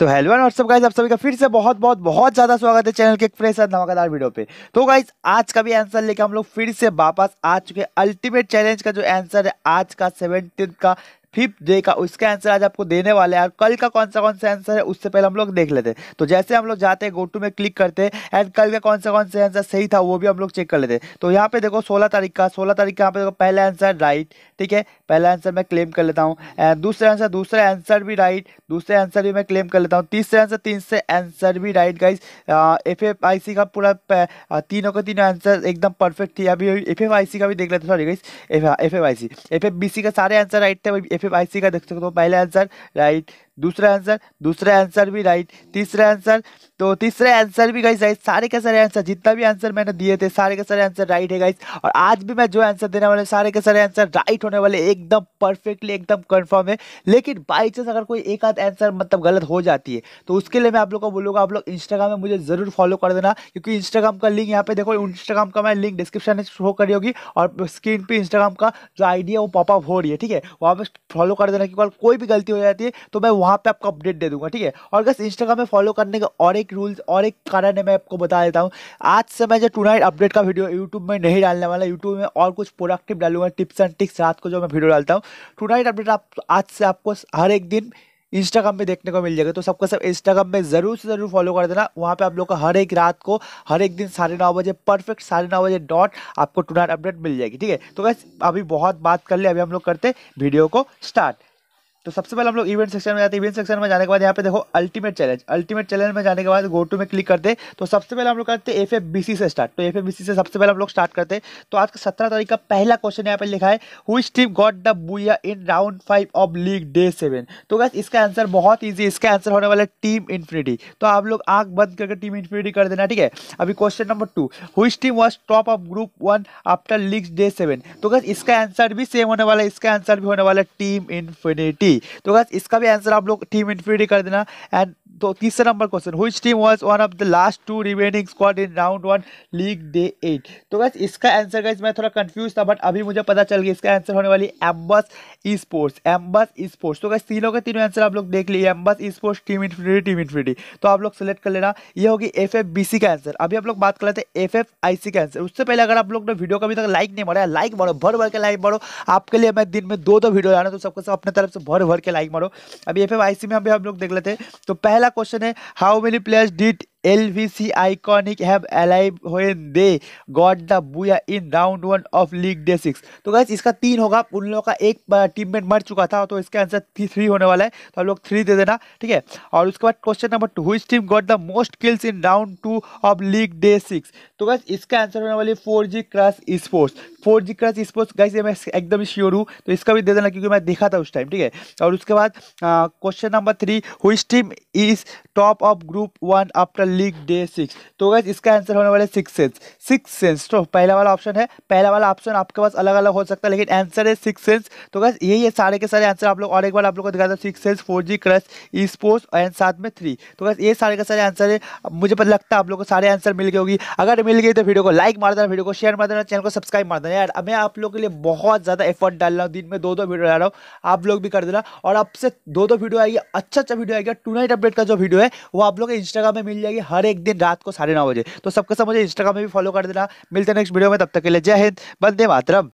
तो hello and what's up guys आप सभी का फिर से बहुत बहुत बहुत ज़्यादा स्वागत है चैनल के एक फ्रेश और धमाकेदार वीडियो पे तो गाइज आज का भी आंसर लेके हम लोग फिर से वापस आ चुके अल्टीमेट चैलेंज का जो आंसर है आज का सेवनटीन का फिफ्थ डे का उसका आंसर आज आपको देने वाले हैं कल का कौन सा कौन सा आंसर है उससे पहले हम लोग देख लेते हैं तो जैसे हम लोग जाते हैं गोटू में क्लिक करते हैं एंड कल का कौन सा कौन सा आंसर सही था वो भी हम लोग चेक कर लेते हैं तो यहाँ पे देखो सोलह तारीख का सोलह तारीख का यहाँ पे देखो पहला आंसर राइट ठीक है पहला आंसर मैं क्लेम कर लेता हूँ एंड दूसरा आंसर दूसरा आंसर भी राइट दूसरे आंसर भी मैं क्लेम कर लेता हूँ तीसरे आंसर तीन से आंसर भी right guys F F I C का पूरा तीनों का तीनों आंसर एकदम परफेक्ट थी अभी एफ एफ आई सी का भी देख लेते sorry guys F F I C F F B C का सारे आंसर राइट थे एफ एफ आई सी का देख सकते हो पहला आंसर राइट दूसरा आंसर दूसरा आंसर भी राइट तीसरा आंसर तो तीसरा आंसर भी गाइस राइट सारे के सारे आंसर जितना भी आंसर मैंने दिए थे सारे के सारे आंसर राइट है गाइस और आज भी मैं जो आंसर देने वाले सारे के सारे आंसर राइट होने वाले एकदम परफेक्टली एकदम कन्फर्म है लेकिन बाई चांस अगर कोई एक आध आंसर मतलब गलत हो जाती है तो उसके लिए मैं आप लोग को बोलूँगा आप लोग इंस्टाग्राम में मुझे ज़रूर फॉलो कर देना क्योंकि इंस्टाग्राम का लिंक यहाँ पे देखो इंस्टाग्राम का मैं लिंक डिस्क्रिप्शन में शो करी होगी और स्क्रीन पर इंस्टाग्राम का जो आइडिया वो पॉपअप हो रही है ठीक है वहाँ पर फॉलो कर देना क्योंकि कोई भी गलती हो जाती है तो मैं वहाँ पे आपको अपडेट दे दूंगा ठीक है और बस इंस्टाग्राम में फॉलो करने का और एक रूल्स और एक कारण है मैं आपको बता देता हूँ आज से मैं जो टुनाइट अपडेट का वीडियो यूट्यूब में नहीं डालने वाला यूट्यूब में और कुछ प्रोडक्टिव डालूंगा टिप्स एंड टिक्स रात को जो मैं वीडियो डालता हूँ टुनाइट अपडेट आप आज से आपको हर एक दिन इंस्टाग्राम पे देखने को मिल जाएगा तो सबका सब इंस्टाग्राम में ज़रूर से ज़रूर फॉलो कर देना वहाँ पे आप लोग का हर एक रात को हर एक दिन साढ़े नौ बजे परफेक्ट साढ़े नौ बजे डॉट आपको टुनाइट अपडेट मिल जाएगी ठीक है तो बस अभी बहुत बात कर ले अभी हम लोग करते वीडियो को स्टार्ट तो सबसे पहले हम लोग इवेंट सेक्शन में जाते हैं इवेंट सेक्शन में जाने के बाद यहाँ पे देखो अल्टीमेट चैलेंज अल्टीमेट चैलेंज में जाने के बाद गो टू में क्लिक करते तो सबसे पहले हम लोग करते एफ एफ से स्टार्ट तो एफ एफ से सबसे पहले हम लोग स्टार्ट करते तो आज का सत्रह तारीख का पहला क्वेश्चन यहाँ पे लिखा है हुई Steve got the booyah in round five of league day seven तो बस इसका आंसर बहुत ईजी इसका आंसर होने वाला है टीम इन्फिनिटी तो आप लोग आंख बंद करके टीम इन्फिनिटी कर देना ठीक है अभी क्वेश्चन नंबर टू हुई team was top of group one after league day seven तो बस इसका आंसर भी सेम होने वाला है इसका आंसर भी होने वाला है टीम इन्फिनिटी तो गैस इसका भी आंसर आप लोग टीम इन्फिनिटी कर देना एंड तो तीसरा नंबर क्वेश्चन हुई team was one of the last two remaining squad in round one league day eight तो बस इसका आंसर गाइज मैं थोड़ा कंफ्यूज था बट अभी मुझे पता चल गया इसका आंसर होने वाली ambush esports ambush esports तो गैस तीनों के तीनों आंसर आप लोग देख लिए ambush esports team infinity team infinity तो आप लोग सेलेक्ट कर लेना ये होगी एफ एफ बी सी का आंसर अभी आप लोग बात कर लेते हैं एफ एफ आई सी का आंसर उससे पहले अगर आप लोग ने वीडियो का अभी तक लाइक नहीं मारा लाइक मारो भर भर के लाइक मारो आपके लिए मैं दिन में दो दो वीडियो ला रहा हूँ तो सबके साथ अपने तरफ से भर भर के लाइक मारो अभी एफ एफ आई सी में अभी हम लोग देख लेते हैं तो पहले पहला क्वेश्चन है how many players did LVC iconic have alive when they got the booyah in round one of league day six तो गाइज इसका तीन होगा उन लोगों का एक टीम में मर चुका था तो इसका आंसर थ्री होने वाला है तो हम लोग थ्री दे देना ठीक है और उसके बाद क्वेश्चन नंबर टू हुई team got the most kills in round two of league day six तो गाइज इसका आंसर होने वाली four G cross sports four G cross sports guys ये मैं एकदम श्योर हूँ तो इसका भी दे देना क्योंकि मैं देखा था उस टाइम ठीक है और उसके बाद क्वेश्चन नंबर थ्री हुई team is top of group one after league day six तो गैस इसका आंसर होने वाला है सिक्स सेंस सिक्स सेंस तो पहला वाला ऑप्शन है पहला वाला ऑप्शन आपके पास अलग अलग हो सकता है लेकिन आंसर है सिक्स सेंस तो गैस यही है सारे के सारे आंसर आप लोग और एक बार आप लोग को दिखाता six sense four G cross esports and साथ में थ्री तो गैस ये सारे के सारे आंसर है मुझे पता लगता है आप लोग को सारे आंसर मिल गए होगी अगर मिल गई तो वीडियो को लाइक मार देना वीडियो को शेयर मार देना चैनल को सब्सक्राइब मार देना यार मैं आप लोग के लिए बहुत ज़्यादा एफर्ट डाल रहा हूँ दिन में दो दो वीडियो डाल रहा हूँ आप लोग भी कर देना और आपसे दो दो वीडियो आएगी अच्छा अच्छा वीडियो आएगा टू अपडेट का जो वीडियो है वो आप लोग इंस्टाग्राम में मिल जाएगी हर एक दिन रात को साढ़े नौ बजे तो सबके साथ मुझे इंस्टाग्राम में भी फॉलो कर देना मिलते हैं नेक्स्ट वीडियो में तब तक के लिए जय हिंद बंदे मातरम